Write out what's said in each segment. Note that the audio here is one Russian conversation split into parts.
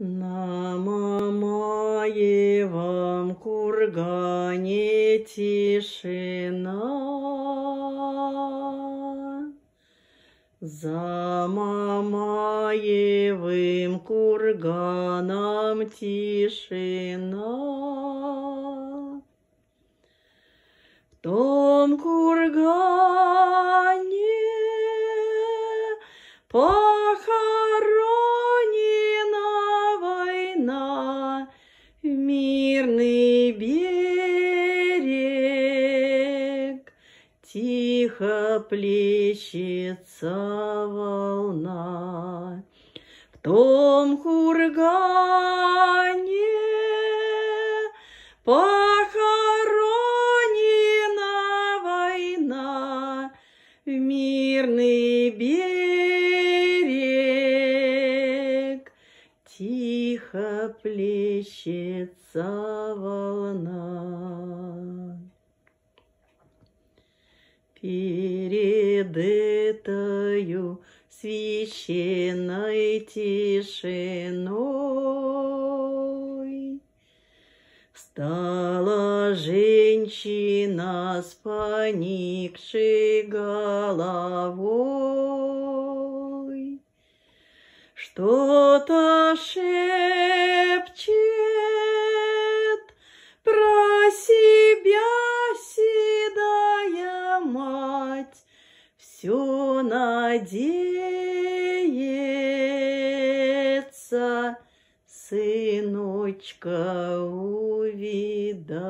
На Мамаевом кургане тишина. За Мамаевым курганом тишина. В том кургане Тихо плещется волна в том кургане. Похоронена война в мирный берег. Тихо плещется волна. предэтою священной тишиной. Стала женщина с поникшей головой, что-то шепчет, все надеется, сыночка увидать.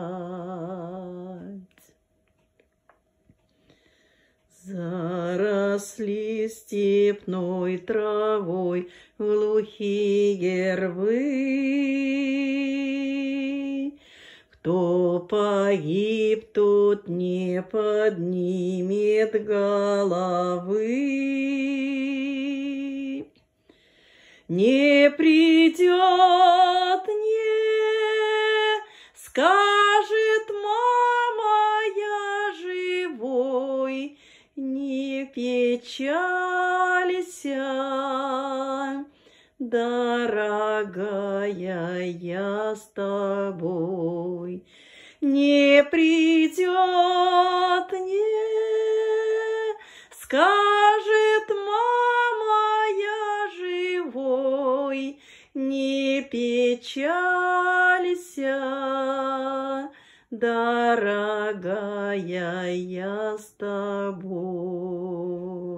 Заросли степной травой глухие рвы, погиб, тот не поднимет головы. Не придет, не скажет мама, я живой, не печалься. Дорогая, я с тобой не придет, не скажет мама я живой, не печалься, дорогая я с тобой.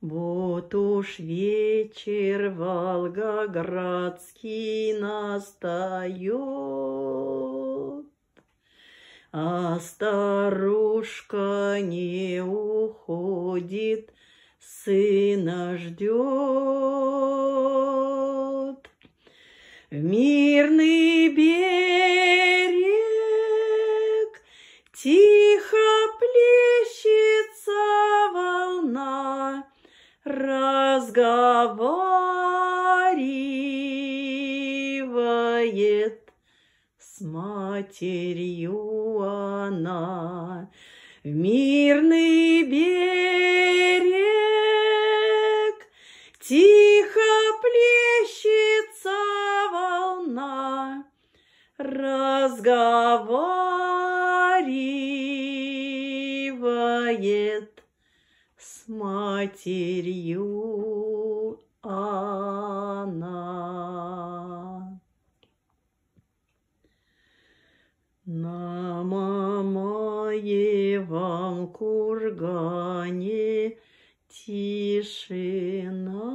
Вот уж вечер волгоградский настает, А старушка не уходит, сына ждет. В мирный берег тихо знает, с матерью она в мирный берег тихо плещется волна, разговаривает с матерью она. кургане тишина.